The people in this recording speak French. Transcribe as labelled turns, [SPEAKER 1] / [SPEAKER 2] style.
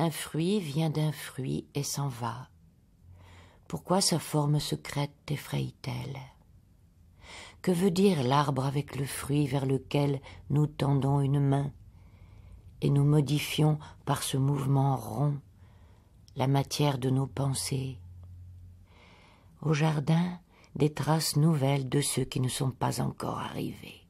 [SPEAKER 1] Un fruit vient d'un fruit et s'en va. Pourquoi sa forme secrète effraye t elle Que veut dire l'arbre avec le fruit vers lequel nous tendons une main et nous modifions par ce mouvement rond la matière de nos pensées Au jardin, des traces nouvelles de ceux qui ne sont pas encore arrivés.